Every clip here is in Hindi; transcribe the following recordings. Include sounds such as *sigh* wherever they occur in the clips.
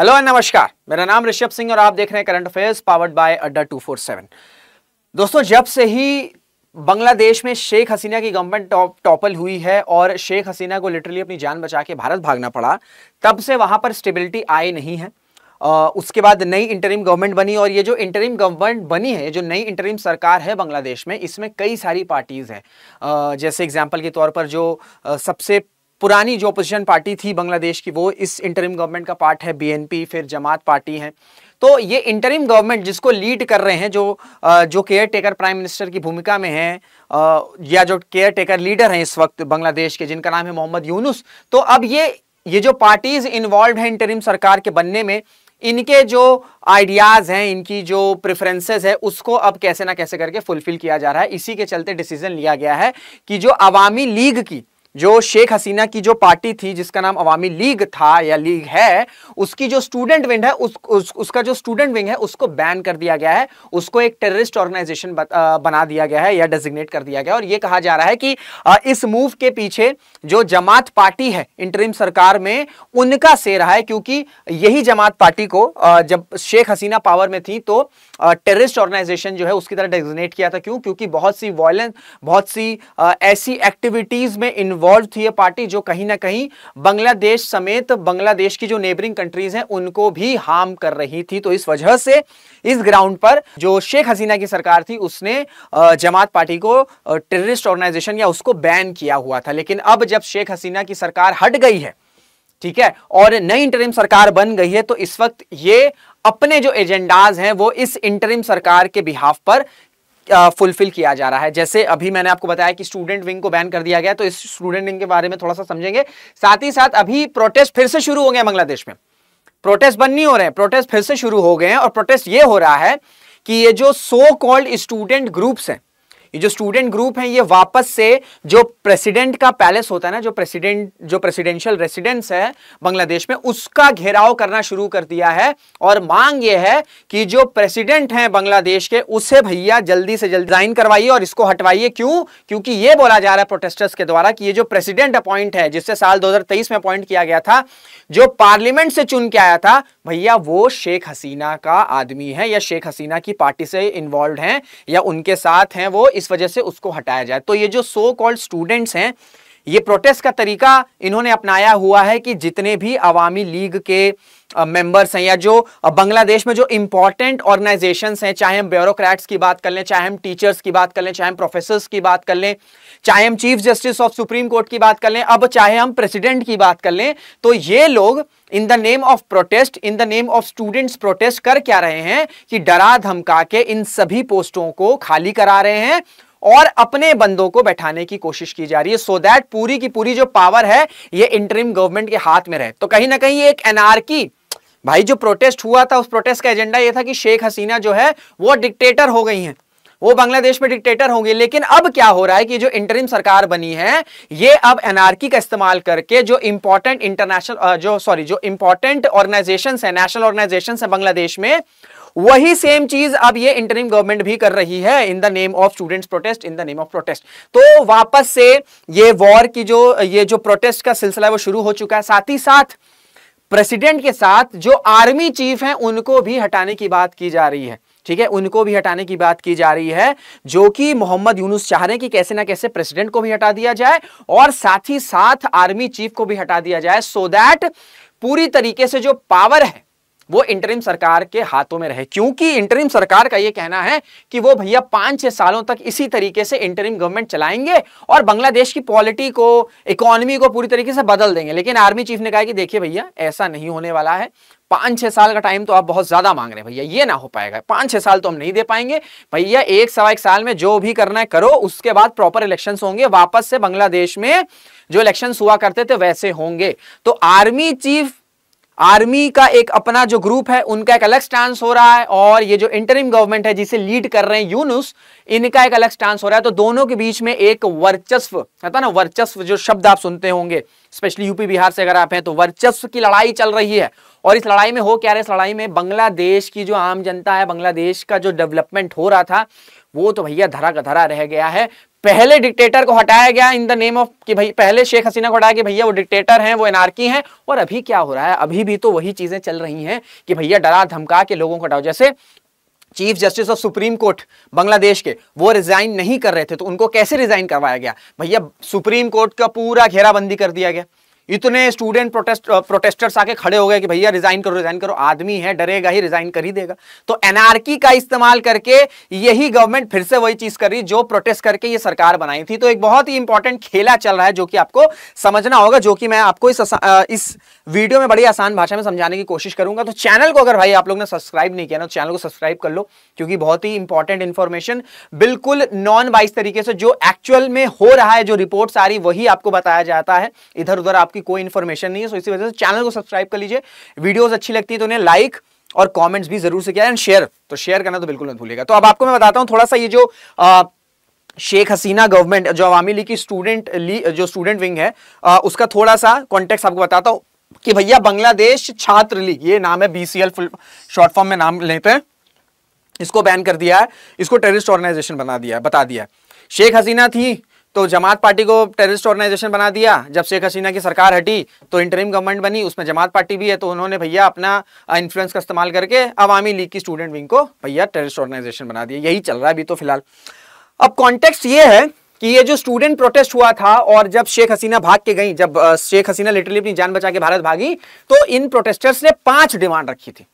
हेलो एंड नमस्कार मेरा नाम ऋषभ सिंह और आप देख रहे हैं करंट अफेयर्स पावर्ड बाय अड्डा 247 दोस्तों जब से ही बांग्लादेश में शेख हसीना की गवर्नमेंट टॉप टॉपल हुई है और शेख हसीना को लिटरली अपनी जान बचा के भारत भागना पड़ा तब से वहां पर स्टेबिलिटी आई नहीं है उसके बाद नई इंटरिम गवर्नमेंट बनी और ये जो इंटरिम गवर्नमेंट बनी है जो नई इंटरिम सरकार है बांग्लादेश में इसमें कई सारी पार्टीज़ हैं जैसे एग्जाम्पल के तौर पर जो सबसे पुरानी जो अपोजिशन पार्टी थी बांग्लादेश की वो इस इंटरिम गवर्नमेंट का पार्ट है बीएनपी फिर जमात पार्टी है तो ये इंटरिम गवर्नमेंट जिसको लीड कर रहे हैं जो जो केयर टेकर प्राइम मिनिस्टर की भूमिका में है या जो केयर टेकर लीडर हैं इस वक्त बांग्लादेश के जिनका नाम है मोहम्मद यूनुस तो अब ये ये जो पार्टीज इन्वॉल्व हैं इंटरिम सरकार के बनने में इनके जो आइडियाज़ हैं इनकी जो प्रेफरेंसेस है उसको अब कैसे ना कैसे करके फुलफिल किया जा रहा है इसी के चलते डिसीजन लिया गया है कि जो अवामी लीग की जो शेख हसीना की जो पार्टी थी जिसका नाम अवामी लीग था या लीग है उसकी जो स्टूडेंट विंग है उस, उस उसका जो स्टूडेंट विंग है उसको बैन कर दिया गया है उसको एक टेररिस्ट ऑर्गेनाइजेशन बना दिया गया है या डेजिग्नेट कर दिया गया और यह कहा जा रहा है कि इस मूव के पीछे जो जमात पार्टी है इंटरिम सरकार में उनका से रहा है क्योंकि यही जमात पार्टी को जब शेख हसीना पावर में थी तो टेररिस्ट ऑर्गेनाइजेशन जो है उसकी तरह डेजिग्नेट किया था क्यों क्योंकि बहुत सी वॉयलेंस बहुत सी ऐसी एक्टिविटीज में इन्व इन्वॉल्व थी ये पार्टी जो कहीं ना कहीं बांग्लादेश समेत बांग्लादेश की जो नेबरिंग कंट्रीज हैं उनको भी हार्म कर रही थी तो इस वजह से इस ग्राउंड पर जो शेख हसीना की सरकार थी उसने जमात पार्टी को टेररिस्ट ऑर्गेनाइजेशन या उसको बैन किया हुआ था लेकिन अब जब शेख हसीना की सरकार हट गई है ठीक है और नई इंटरिम सरकार बन गई है तो इस वक्त ये अपने जो एजेंडाज हैं वो इस इंटरिम सरकार के बिहाफ पर फुलफिल किया जा रहा है जैसे अभी मैंने आपको बताया कि स्टूडेंट विंग को बैन कर दिया गया तो इस स्टूडेंट विंग के बारे में थोड़ा सा समझेंगे साथ ही साथ अभी प्रोटेस्ट फिर से शुरू हो गए बांग्लादेश में प्रोटेस्ट बंद नहीं हो रहे हैं प्रोटेस्ट फिर से शुरू हो गए हैं और प्रोटेस्ट ये हो रहा है कि ये जो सो कॉल्ड स्टूडेंट ग्रुप्स हैं ये जो स्टूडेंट ग्रुप है ये वापस से जो प्रेसिडेंट का पैलेस होता है ना जो प्रेसिडेंट जो प्रेसिडेंशियल रेसिडेंस है बांग्लादेश में उसका घेराव करना शुरू कर दिया है और मांग ये है कि जो प्रेसिडेंट है बांग्लादेश के उसे भैया जल्दी से जल्दी ज्वाइन करवाइए और इसको हटवाइए क्यों क्योंकि ये बोला जा रहा है प्रोटेस्टर्स के द्वारा कि ये जो प्रेसिडेंट अपॉइंट है जिससे साल दो में अपॉइंट किया गया था जो पार्लियामेंट से चुन के आया था भैया वो शेख हसीना का आदमी है या शेख हसीना की पार्टी से इन्वॉल्व है या उनके साथ हैं वो इस वजह से उसको हटाया जाए तो ये जो सो कॉल्ड स्टूडेंट्स हैं ये प्रोटेस्ट का तरीका इन्होंने अपनाया हुआ है कि जितने भी अवामी लीग के मेंबर्स हैं या जो बांग्लादेश में जो इंपॉर्टेंट ऑर्गेनाइजेशंस हैं चाहे हम ब्यूरोक्रेट्स की बात कर लें चाहे हम टीचर्स की बात कर लें चाहे हम प्रोफेसर्स की बात कर लें चाहे हम chief justice of supreme court की बात कर लें अब चाहे हम प्रेसिडेंट की बात कर लें तो ये लोग in the name of protest in the name of students protest कर क्या रहे हैं कि डरा धमका के इन सभी पोस्टों को खाली करा रहे हैं और अपने बंदों को बैठाने की कोशिश की जा रही है सो so दैट पूरी की पूरी जो पावर है ये इंटरिम गवर्नमेंट के हाथ में रहे तो कहीं ना कहीं एक एनआरकी भाई जो प्रोटेस्ट हुआ था उस प्रोटेस्ट का एजेंडा ये था कि शेख हसीना जो है वो डिक्टेटर हो गई हैं वो बांग्लादेश में डिक्टेटर होंगे लेकिन अब क्या हो रहा है कि जो इंटरिम सरकार बनी है ये अब एनआरकी का इस्तेमाल करके जो इंपॉर्टेंट इंटरनेशनल जो सॉरी जो इंपॉर्टेंट ऑर्गेनाइजेशन है नेशनल ऑर्गेनाइजेशन है बांग्लादेश में वही सेम चीज अब ये इंटरिम गवर्नमेंट भी कर रही है in the name of students protest in the name of protest तो वापस से ये वॉर की जो ये जो प्रोटेस्ट का सिलसिला है वो शुरू हो चुका है साथ ही साथ प्रेसिडेंट के साथ जो आर्मी चीफ हैं उनको भी हटाने की बात की जा रही है ठीक है उनको भी हटाने की बात की जा रही है जो कि मोहम्मद यूनुस चाह रहे हैं कि कैसे ना कैसे प्रेसिडेंट को भी हटा दिया जाए और साथ ही साथ आर्मी चीफ को भी हटा दिया जाए सो so दैट पूरी तरीके से जो पावर है वो इंटरिम सरकार के हाथों में रहे क्योंकि इंटरिम सरकार का ये कहना है कि वो भैया पांच छह सालों तक इसी तरीके से इंटरिम गवर्नमेंट चलाएंगे और बांग्लादेश की पॉलिटी को इकोनॉमी को पूरी तरीके से बदल देंगे लेकिन आर्मी चीफ ने कहा कि देखिए भैया ऐसा नहीं होने वाला है पांच छह साल का टाइम तो आप बहुत ज़्यादा मांग रहे हैं भैया ये ना हो पाएगा पांच छह साल तो हम नहीं दे पाएंगे भैया एक सवा एक साल में जो भी करना है करो उसके बाद प्रॉपर इलेक्शन होंगे वापस से बांग्लादेश में जो इलेक्शन हुआ करते थे वैसे होंगे तो आर्मी चीफ आर्मी का एक अपना जो ग्रुप है उनका एक अलग स्टांस हो रहा है और ये जो इंटरिम गवर्नमेंट है जिसे लीड कर रहे हैं यूनुस इनका एक अलग स्टांस हो रहा है तो दोनों के बीच में एक वर्चस्व कहता ना वर्चस्व जो शब्द आप सुनते होंगे स्पेशली यूपी बिहार से अगर आप हैं तो वर्चस्व की लड़ाई चल रही है और इस लड़ाई में हो क्या रहा है इस लड़ाई में बांग्लादेश की जो आम जनता है बांग्लादेश का जो डेवलपमेंट हो रहा था वो तो भैया धरा का धरा रह गया है पहले डिक्टेटर को हटाया गया इन द नेम ऑफ कि भाई पहले शेख हसीना को हटाया कि भैया वो डिक्टेटर हैं वो एनार्की हैं और अभी क्या हो रहा है अभी भी तो वही चीजें चल रही हैं कि भैया डरा धमका के लोगों को हटाओ जैसे chief justice of supreme court Bangladesh के वो रिजाइन नहीं कर रहे थे तो उनको कैसे रिजाइन करवाया गया भैया सुप्रीम कोर्ट का पूरा घेराबंदी कर दिया गया इतने स्टूडेंट प्रोटेस्ट प्रोटेस्टर्स आके खड़े हो गए कि भैया रिजाइन करो रिजाइन करो आदमी है डरेगा ही रिजाइन कर ही देगा तो एनआरकी का इस्तेमाल करके यही गवर्नमेंट फिर से वही चीज कर रही जो प्रोटेस्ट करके ये सरकार बनाई थी तो एक बहुत ही इंपॉर्टेंट खेला चल रहा है जो कि आपको समझना होगा जो कि मैं आपको इस इस वीडियो में बड़ी आसान भाषा में समझाने की कोशिश करूंगा तो चैनल को अगर भाई आप लोग ने सब्सक्राइब नहीं किया ना चैनल तो को सब्सक्राइब कर लो क्योंकि बहुत ही इंपॉर्टेंट इंफॉर्मेशन बिल्कुल नॉन बाइस तरीके से जो एक्चुअल में हो रहा है जो रिपोर्ट आ रही वही आपको बताया जाता है इधर उधर आपकी उसकी कोई इन्फॉर्मेशन नहीं है सो इसी वजह से चैनल को सब्सक्राइब कर लीजिए वीडियोज अच्छी लगती है तो उन्हें लाइक और कॉमेंट्स भी जरूर से किया एंड शेयर तो शेयर करना तो बिल्कुल नहीं भूलेगा तो अब आपको मैं बताता हूँ थोड़ा सा ये जो शेख हसीना गवर्नमेंट जो अवामी लीग की स्टूडेंट ली जो स्टूडेंट विंग है आ, उसका थोड़ा सा कॉन्टेक्ट आपको बताता हूँ कि भैया बांग्लादेश छात्र लीग ये नाम है बीसीएल फुल शॉर्ट फॉर्म में नाम लेते हैं इसको बैन कर दिया है इसको टेररिस्ट ऑर्गेनाइजेशन बना दिया है बता दिया है शेख हसीना थी तो जमात पार्टी को टेररिस्ट ऑर्गेनाइजेशन बना दिया जब शेख हसीना की सरकार हटी तो इंटरिम गवर्नमेंट बनी उसमें जमात पार्टी भी है तो उन्होंने भैया अपना इन्फ्लुएंस का इस्तेमाल करके अवामी लीग की स्टूडेंट विंग को भैया टेररिस्ट ऑर्गेनाइजेशन बना दिया यही चल रहा है अभी तो फिलहाल अब कॉन्टेक्स्ट ये है कि ये जो स्टूडेंट प्रोटेस्ट हुआ था और जब शेख हसीना भाग के गई जब शेख हसीना लिटरली अपनी जान बचा के भारत भागी तो इन प्रोटेस्टर्स ने पांच डिमांड रखी थी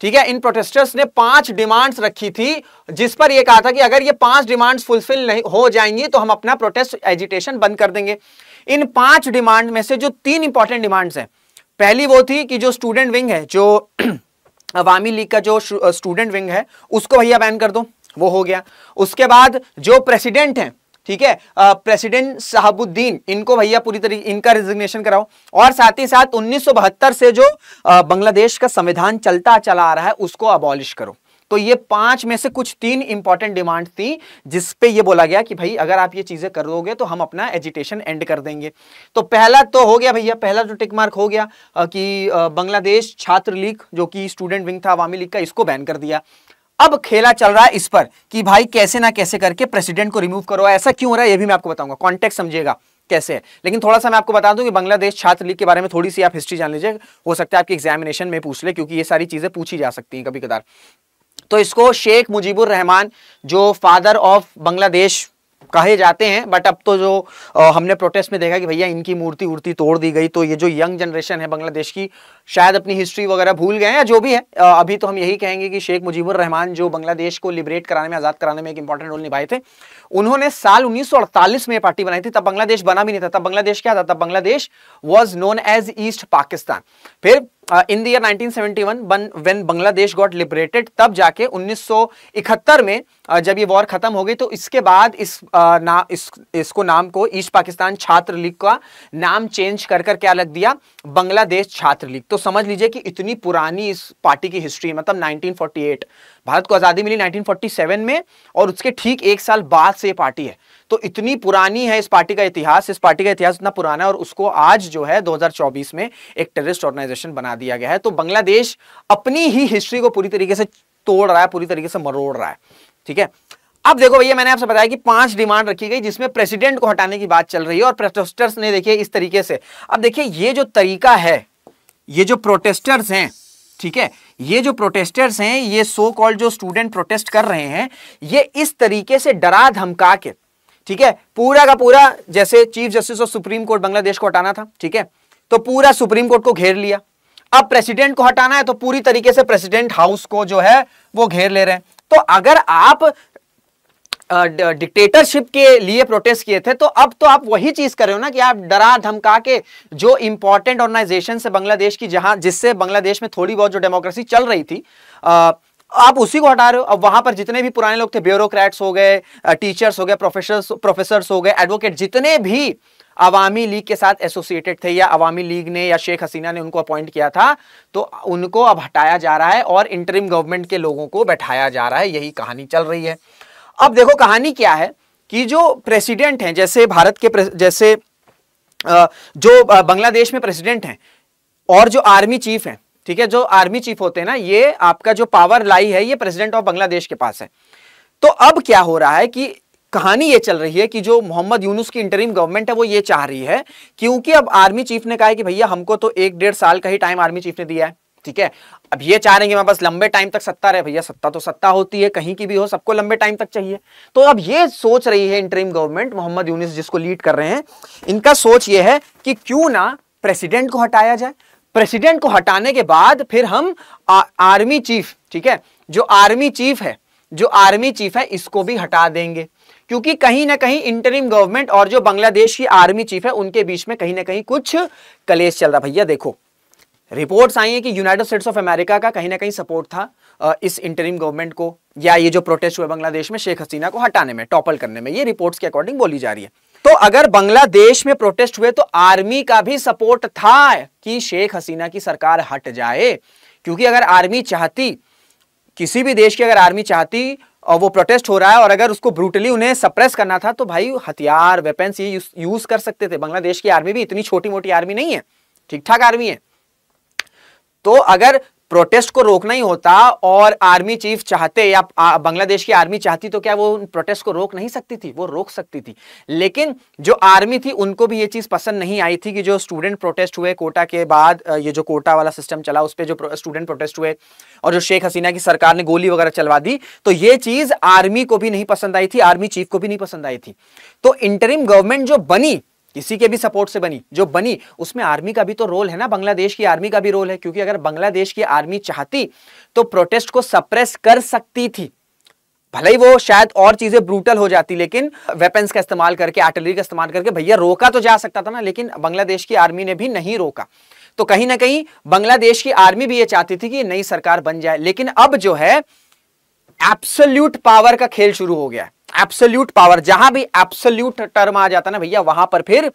ठीक है इन प्रोटेस्टर्स ने पांच डिमांड्स रखी थी जिस पर यह कहा था कि अगर ये पांच डिमांड्स फुलफिल नहीं हो जाएंगी तो हम अपना प्रोटेस्ट एजिटेशन बंद कर देंगे इन पांच डिमांड में से जो तीन इंपॉर्टेंट डिमांड्स हैं पहली वो थी कि जो स्टूडेंट विंग है जो *clears throat* अवामी लीग का जो स्टूडेंट विंग है उसको भैया बैन कर दो वो हो गया उसके बाद जो प्रेसिडेंट हैं ठीक है प्रेसिडेंट साहबुद्दीन इनको भैया पूरी तरीके इनका रिजिग्नेशन कराओ और साथ ही साथ उन्नीस से जो बांग्लादेश का संविधान चलता चला आ रहा है उसको अबॉलिश करो तो ये पांच में से कुछ तीन इंपॉर्टेंट डिमांड थी जिसपे ये बोला गया कि भाई अगर आप ये चीजें कर दोगे तो हम अपना एजिटेशन एंड कर देंगे तो पहला तो हो गया भैया पहला जो टिक मार्क हो गया कि बांग्लादेश छात्र लीग जो कि स्टूडेंट विंग था आवामी लीग का इसको बैन कर दिया अब खेला चल रहा है इस पर कि भाई कैसे ना कैसे करके प्रेसिडेंट को रिमूव करो ऐसा क्यों हो रहा है ये भी मैं आपको बताऊंगा कॉन्टेक्ट समझेगा कैसे है लेकिन थोड़ा सा मैं आपको बता दूं कि बांग्लादेश छात्र लीग के बारे में थोड़ी सी आप हिस्ट्री जान लीजिए हो सकता है आपकी एग्जामिनेशन में पूछ ले क्योंकि ये सारी चीज़ें पूछी जा सकती हैं कभी कदार तो इसको शेख मुजीबुर रहमान जो फादर ऑफ बांग्लादेश कहे जाते हैं बट अब तो जो आ, हमने प्रोटेस्ट में देखा कि भैया इनकी मूर्ति उर्ति तोड़ दी गई तो ये जो यंग जनरेशन है बांग्लादेश की शायद अपनी हिस्ट्री वगैरह भूल गए हैं या जो भी है आ, अभी तो हम यही कहेंगे कि शेख मुजीबुर रहमान जो बांग्लादेश को लिबरेट कराने में आज़ाद कराने में एक इंपॉर्टेंट रोल निभाए थे उन्होंने साल उन्नीस में पार्टी बनाई थी तब बांग्लादेश बना भी नहीं था तब बांग्लादेश क्या था तब Bangladesh was known as east Pakistan फिर in the year 1971 when Bangladesh got liberated तब जाके 1971 में uh, जब ये वॉर ख़त्म हो गई तो इसके बाद इस uh, ना इस इसको नाम को ईस्ट पाकिस्तान छात्र लीग का नाम चेंज कर कर क्या लग दिया बांग्लादेश छात्र लीग तो समझ लीजिए कि इतनी पुरानी इस पार्टी की हिस्ट्री मतलब 1948 भारत को आज़ादी मिली 1947 में और उसके ठीक एक साल बाद से ये पार्टी है तो इतनी पुरानी है इस पार्टी का इतिहास इस पार्टी का इतिहास इतना पुराना है और उसको आज जो है 2024 में एक टेररिस्ट ऑर्गेनाइजेशन बना दिया गया है तो बांग्लादेश अपनी ही हिस्ट्री को पूरी तरीके से तोड़ रहा है पूरी तरीके से मरोड़ रहा है ठीक है अब देखो भैया मैंने आपसे बताया कि पांच डिमांड रखी गई जिसमें प्रेसिडेंट को हटाने की बात चल रही है और प्रोटेस्टर्स ने देखिए इस तरीके से अब देखिए ये जो तरीका है ये जो प्रोटेस्टर्स हैं ठीक है ये जो प्रोटेस्टर्स हैं ये सो कॉल्ड जो स्टूडेंट प्रोटेस्ट कर रहे हैं ये इस तरीके से डरा धमका के ठीक है पूरा का पूरा जैसे chief justice of supreme court Bangladesh को हटाना था ठीक है तो पूरा सुप्रीम कोर्ट को घेर लिया अब प्रेसिडेंट को हटाना है तो पूरी तरीके से प्रेसिडेंट हाउस को जो है वो घेर ले रहे हैं तो अगर आप डिक्टेटरशिप के लिए प्रोटेस्ट किए थे तो अब तो आप वही चीज कर रहे हो ना कि आप डरा धमका के जो इंपॉर्टेंट ऑर्गेनाइजेशन से बांग्लादेश की जहां जिससे बांग्लादेश में थोड़ी बहुत जो डेमोक्रेसी चल रही थी आ, आप उसी को हटा रहे हो अब वहां पर जितने भी पुराने लोग थे ब्यूरोक्रेट्स हो गए टीचर्स हो गए प्रोफेसर प्रोफेसर्स हो गए एडवोकेट जितने भी अवामी लीग के साथ एसोसिएटेड थे या अवामी लीग ने या शेख हसीना ने उनको अपॉइंट किया था तो उनको अब हटाया जा रहा है और इंटरिम गवर्नमेंट के लोगों को बैठाया जा रहा है यही कहानी चल रही है अब देखो कहानी क्या है कि जो प्रेसिडेंट हैं जैसे भारत के जैसे जो बांग्लादेश में प्रेसिडेंट हैं और जो आर्मी चीफ हैं ठीक है जो आर्मी चीफ होते हैं ना ये आपका जो पावर लाई है ये प्रेसिडेंट ऑफ बांग्लादेश के पास है तो अब क्या हो रहा है कि कहानी ये चल रही है कि जो मोहम्मद यूनुस की इंटरिम गवर्नमेंट है वो ये चाह रही है क्योंकि अब आर्मी चीफ ने कहा है कि भैया हमको तो एक डेढ़ साल का ही टाइम आर्मी चीफ ने दिया है ठीक है अब ये चाह रहे हैं मैं बस लंबे टाइम तक सत्ता रहे भैया सत्ता तो सत्ता होती है कहीं की भी हो सबको लंबे टाइम तक चाहिए तो अब ये सोच रही है इंटरिम गवर्नमेंट मोहम्मद यूनिस जिसको लीड कर रहे हैं इनका सोच ये है कि क्यों ना प्रेसिडेंट को हटाया जाए प्रेसिडेंट को हटाने के बाद फिर हम आ, आर्मी चीफ ठीक है जो आर्मी चीफ है जो आर्मी चीफ है इसको भी हटा देंगे क्योंकि कहीं ना कहीं इंटरिम गवर्नमेंट और जो बांग्लादेश की आर्मी चीफ है उनके बीच में कहीं ना कहीं कुछ कलेश चल रहा भैया देखो रिपोर्ट्स आई हैं कि यूनाइटेड स्टेट्स ऑफ अमेरिका का कहीं ना कहीं सपोर्ट था इस इंटरिम गवर्नमेंट को या ये जो प्रोटेस्ट हुए बांग्लादेश में शेख हसीना को हटाने में टॉपल करने में ये रिपोर्ट्स के अकॉर्डिंग बोली जा रही है तो अगर बांग्लादेश में प्रोटेस्ट हुए तो आर्मी का भी सपोर्ट था कि शेख हसीना की सरकार हट जाए क्योंकि अगर आर्मी चाहती किसी भी देश की अगर आर्मी चाहती और वो प्रोटेस्ट हो रहा है और अगर उसको ब्रूटली उन्हें सप्रेस करना था तो भाई हथियार वेपन्स ये यूज कर सकते थे बांग्लादेश की आर्मी भी इतनी छोटी मोटी आर्मी नहीं है ठीक ठाक आर्मी है तो अगर प्रोटेस्ट को रोकना ही होता और आर्मी चीफ चाहते या बांग्लादेश की आर्मी चाहती तो क्या वो उन प्रोटेस्ट को रोक नहीं सकती थी वो रोक सकती थी लेकिन जो आर्मी थी उनको भी ये चीज़ पसंद नहीं आई थी कि जो स्टूडेंट प्रोटेस्ट हुए कोटा के बाद ये जो कोटा वाला सिस्टम चला उस पर जो स्टूडेंट प्रोटेस्ट हुए और जो शेख हसीना की सरकार ने गोली वगैरह चलवा दी तो ये चीज़ आर्मी को भी नहीं पसंद आई थी आर्मी चीफ को भी नहीं पसंद आई थी तो इंटरिम गवर्नमेंट जो बनी किसी के भी सपोर्ट से बनी जो बनी उसमें आर्मी का भी तो रोल है ना बांग्लादेश की आर्मी का भी रोल है क्योंकि अगर बांग्लादेश की आर्मी चाहती तो प्रोटेस्ट को सप्रेस कर सकती थी भले ही वो शायद और चीजें ब्रूटल हो जाती लेकिन वेपन्स का इस्तेमाल करके आर्टिलरी का इस्तेमाल करके भैया रोका तो जा सकता था ना लेकिन बांग्लादेश की आर्मी ने भी नहीं रोका तो कहीं ना कहीं बांग्लादेश की आर्मी भी ये चाहती थी कि नई सरकार बन जाए लेकिन अब जो है एब्सोल्यूट पावर का खेल शुरू हो गया है एब्सोल्यूट पावर जहां भी एब्सोल्यूट टर्म आ जाता है ना भैया वहां पर फिर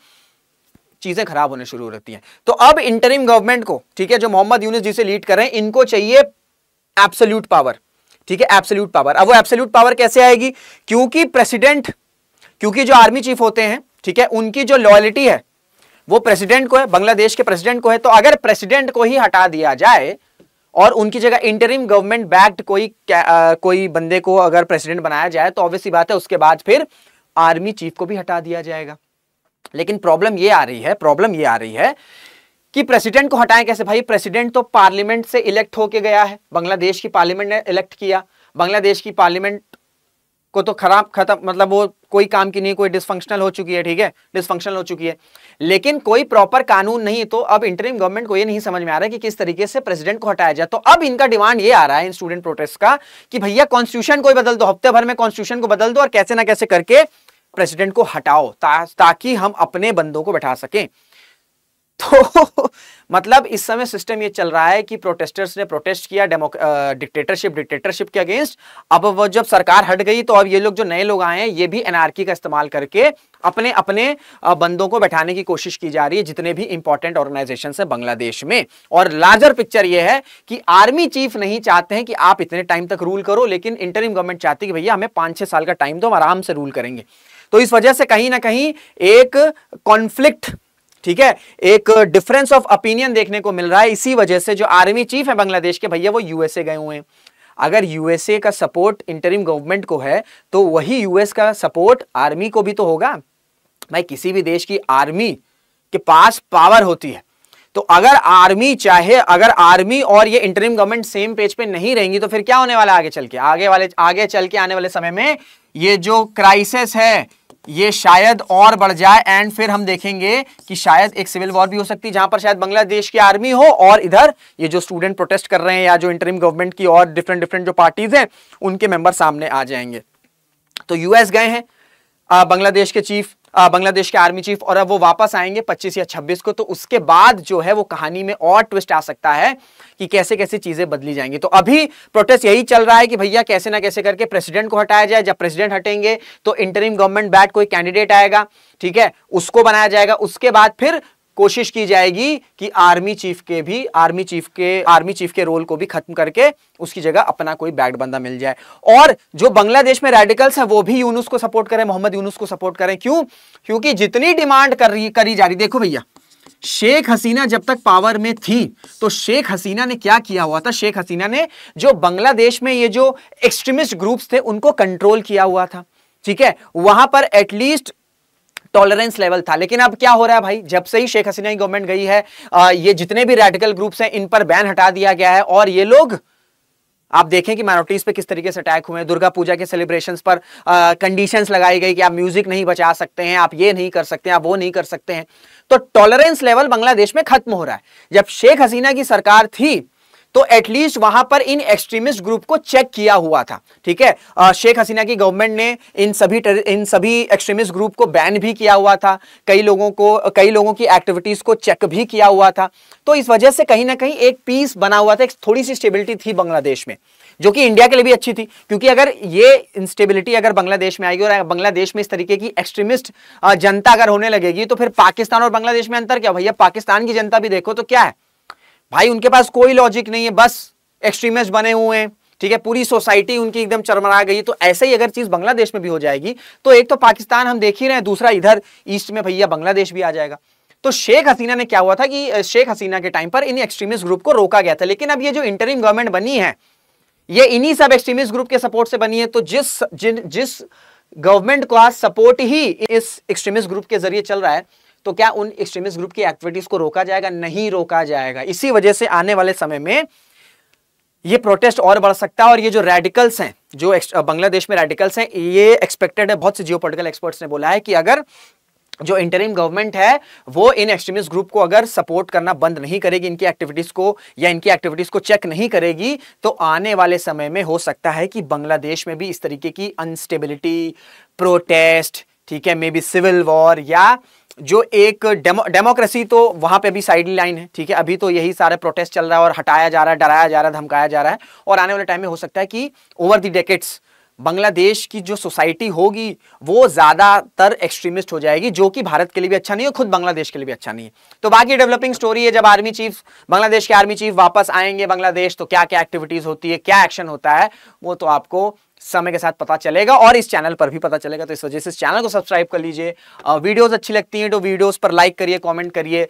चीजें खराब होने शुरू होती हैं तो अब इंटरिम गवर्नमेंट को ठीक है जो मोहम्मद यूनिस जी से लीड कर रहे हैं इनको चाहिए एब्सोल्यूट पावर ठीक है एब्सोल्यूट पावर अब वो एब्सोल्यूट पावर कैसे आएगी क्योंकि प्रेसिडेंट क्योंकि जो आर्मी चीफ होते हैं ठीक है उनकी जो लॉयलिटी है वो प्रेसिडेंट को है बांग्लादेश के प्रेसिडेंट को है तो अगर प्रेसिडेंट को ही हटा दिया जाए और उनकी जगह इंटरिम गवर्नमेंट बैक्ड कोई आ, कोई बंदे को अगर प्रेसिडेंट बनाया जाए तो ऑब्वियसली बात है उसके बाद फिर आर्मी चीफ को भी हटा दिया जाएगा लेकिन प्रॉब्लम ये आ रही है प्रॉब्लम ये आ रही है कि प्रेसिडेंट को हटाएं कैसे भाई प्रेसिडेंट तो पार्लियामेंट से इलेक्ट होके गया है बांग्लादेश की पार्लियामेंट ने इलेक्ट किया बांग्लादेश की पार्लियामेंट को तो खराब खत्म मतलब वो कोई काम की नहीं कोई डिसफंक्शनल हो चुकी है ठीक है डिसफंक्शनल हो चुकी है लेकिन कोई प्रॉपर कानून नहीं तो अब इंटरिम गवर्नमेंट को ये नहीं समझ में आ रहा है कि किस तरीके से प्रेसिडेंट को हटाया जाए तो अब इनका डिमांड ये आ रहा है इन स्टूडेंट प्रोटेस्ट का कि भैया कॉन्स्टिट्यूशन को बदल दो हफ्ते भर में कॉन्स्टिट्यूशन को बदल दो और कैसे ना कैसे करके प्रेसिडेंट को हटाओ ता, ताकि हम अपने बंदों को बैठा सकें तो *laughs* मतलब इस समय सिस्टम ये चल रहा है कि प्रोटेस्टर्स ने प्रोटेस्ट किया डिक्टेटरशिप डिक्टेटरशिप के अगेंस्ट अब वो जब सरकार हट गई तो अब ये लोग जो नए लोग आए हैं ये भी एनआरकी का इस्तेमाल करके अपने अपने बंदों को बैठाने की कोशिश की जा रही है जितने भी इंपॉर्टेंट ऑर्गेनाइजेशन है बांग्लादेश में और लार्जर पिक्चर यह है कि आर्मी चीफ नहीं चाहते हैं कि आप इतने टाइम तक रूल करो लेकिन इंटरिम गवर्नमेंट चाहती है कि भैया हमें पांच छह साल का टाइम दो हम आराम से रूल करेंगे तो इस वजह से कहीं ना कहीं एक कॉन्फ्लिक्ट ठीक है एक डिफरेंस ऑफ ओपिनियन देखने को मिल रहा है इसी वजह से जो आर्मी चीफ है बांग्लादेश के भैया वो यूएसए गए हुए हैं अगर यूएसए का सपोर्ट इंटरिम गवर्नमेंट को है तो वही यूएस का सपोर्ट आर्मी को भी तो होगा भाई किसी भी देश की आर्मी के पास पावर होती है तो अगर आर्मी चाहे अगर आर्मी और ये इंटरिम गवर्नमेंट सेम पेज पे नहीं रहेंगी तो फिर क्या होने वाला आगे चल के आगे वाले आगे चल के आने वाले समय में ये जो क्राइसिस है ये शायद और बढ़ जाए एंड फिर हम देखेंगे कि शायद एक सिविल वॉर भी हो सकती है जहां पर शायद बांग्लादेश की आर्मी हो और इधर ये जो स्टूडेंट प्रोटेस्ट कर रहे हैं या जो इंटरिम गवर्नमेंट की और डिफरेंट डिफरेंट जो पार्टीज हैं उनके मेंबर सामने आ जाएंगे तो यूएस गए हैं बांग्लादेश के चीफ बांग्लादेश के आर्मी चीफ और अब वो वापस आएंगे 25 या 26 को तो उसके बाद जो है वो कहानी में और ट्विस्ट आ सकता है कि कैसे कैसे चीजें बदली जाएंगी तो अभी प्रोटेस्ट यही चल रहा है कि भैया कैसे ना कैसे करके प्रेसिडेंट को हटाया जाए जब प्रेसिडेंट हटेंगे तो इंटरिम गवर्नमेंट बैट कोई कैंडिडेट आएगा ठीक है उसको बनाया जाएगा उसके बाद फिर कोशिश की जाएगी कि आर्मी चीफ के भी आर्मी चीफ के आर्मी चीफ के रोल को भी खत्म करके उसकी जगह अपना कोई बैड बंदा मिल जाए और जो बांग्लादेश में रेडिकल्स हैं वो भी यूनुस को सपोर्ट करें मोहम्मद यूनुस को सपोर्ट करें क्यों क्योंकि जितनी डिमांड कर रही करी जा रही देखो भैया शेख हसीना जब तक पावर में थी तो शेख हसीना ने क्या किया हुआ था शेख हसीना ने जो बांग्लादेश में ये जो एक्सट्रीमिस्ट ग्रुप्स थे उनको कंट्रोल किया हुआ था ठीक है वहां पर एटलीस्ट टॉलरेंस लेवल था लेकिन अब क्या हो रहा है भाई जब से ही शेख हसीना की गवर्नमेंट गई है आ, ये जितने भी रेडिकल ग्रुप्स हैं इन पर बैन हटा दिया गया है और ये लोग आप देखें कि माइनॉरिटीज पे किस तरीके से अटैक हुए हैं दुर्गा पूजा के सेलिब्रेशन पर कंडीशन लगाई गई कि आप म्यूजिक नहीं बचा सकते हैं आप ये नहीं कर सकते हैं आप वो नहीं कर सकते हैं तो टॉलरेंस लेवल बांग्लादेश में खत्म हो रहा है जब शेख हसीना की सरकार थी तो एटलीस्ट वहां पर इन एक्सट्रीमिस्ट ग्रुप को चेक किया हुआ था ठीक है शेख हसीना की गवर्नमेंट ने इन सभी इन सभी एक्सट्रीमिस्ट ग्रुप को बैन भी किया हुआ था कई लोगों को कई लोगों की एक्टिविटीज को चेक भी किया हुआ था तो इस वजह से कहीं ना कहीं एक पीस बना हुआ था एक थोड़ी सी स्टेबिलिटी थी बांग्लादेश में जो कि इंडिया के लिए भी अच्छी थी क्योंकि अगर ये इंस्टेबिलिटी अगर बांग्लादेश में आएगी और बांग्लादेश में इस तरीके की एक्सट्रीमिस्ट जनता अगर होने लगेगी तो फिर पाकिस्तान और बांग्लादेश में अंतर क्या भैया पाकिस्तान की जनता भी देखो तो क्या है भाई उनके पास कोई लॉजिक नहीं है बस एक्सट्रीमिस्ट बने हुए हैं ठीक है पूरी सोसाइटी उनकी एकदम चरमरा गई तो ऐसे ही अगर चीज बांग्लादेश में भी हो जाएगी तो एक तो पाकिस्तान हम देख ही रहे हैं दूसरा इधर ईस्ट में भैया बांग्लादेश भी आ जाएगा तो शेख हसीना ने क्या हुआ था कि शेख हसीना के टाइम पर इन एक्सट्रीमिस्ट ग्रुप को रोका गया था लेकिन अब ये जो इंटरिम गवर्नमेंट बनी है ये इन्हीं सब एक्सट्रीमिस्ट ग्रुप के सपोर्ट से बनी है तो जिस जिन जिस गवर्नमेंट का सपोर्ट ही इस एक्सट्रीमिस्ट ग्रुप के जरिए चल रहा है तो क्या उन एक्सट्रीमिस्ट ग्रुप की एक्टिविटीज को रोका जाएगा नहीं रोका जाएगा इसी वजह से आने वाले समय में ये प्रोटेस्ट और बढ़ सकता है और ये जो रेडिकल्स हैं जो बांग्लादेश में रेडिकल्स हैं ये एक्सपेक्टेड है बहुत से जियो एक्सपर्ट्स ने बोला है कि अगर जो इंटरिम गवर्नमेंट है वो इन एक्सट्रीमिस्ट ग्रुप को अगर सपोर्ट करना बंद नहीं करेगी इनकी एक्टिविटीज़ को या इनकी एक्टिविटीज़ को चेक नहीं करेगी तो आने वाले समय में हो सकता है कि बांग्लादेश में भी इस तरीके की अनस्टेबिलिटी प्रोटेस्ट ठीक है मे बी सिविल वॉर या जो एक डेमो डेमोक्रेसी तो वहां पे अभी साइड लाइन है ठीक है अभी तो यही सारे प्रोटेस्ट चल रहा है और हटाया जा रहा है डराया जा रहा है धमकाया जा रहा है और आने वाले टाइम में हो सकता है कि ओवर दी डेकेट्स बांग्लादेश की जो सोसाइटी होगी वो ज़्यादातर एक्सट्रीमिस्ट हो जाएगी जो कि भारत के लिए भी अच्छा नहीं है खुद बांग्लादेश के लिए भी अच्छा नहीं है तो बाकी डेवलपिंग स्टोरी है जब आर्मी चीफ बांग्लादेश के आर्मी चीफ वापस आएंगे बांग्लादेश तो क्या क्या एक्टिविटीज़ होती है क्या एक्शन होता है वो तो आपको समय के साथ पता चलेगा और इस चैनल पर भी पता चलेगा तो इस वजह से इस चैनल को सब्सक्राइब कर लीजिए वीडियोस अच्छी लगती हैं तो वीडियोस पर लाइक करिए कमेंट करिए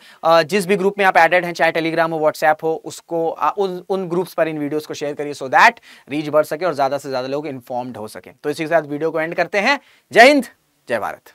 जिस भी ग्रुप में आप एडेड हैं चाहे टेलीग्राम हो व्हाट्सएप हो उसको उन उन ग्रुप्स पर इन वीडियोस को शेयर करिए सो दैट रीच बढ़ सके और ज़्यादा से ज़्यादा लोग इन्फॉर्म्ड हो सके तो इसी के साथ वीडियो को एंड करते हैं जय हिंद जय भारत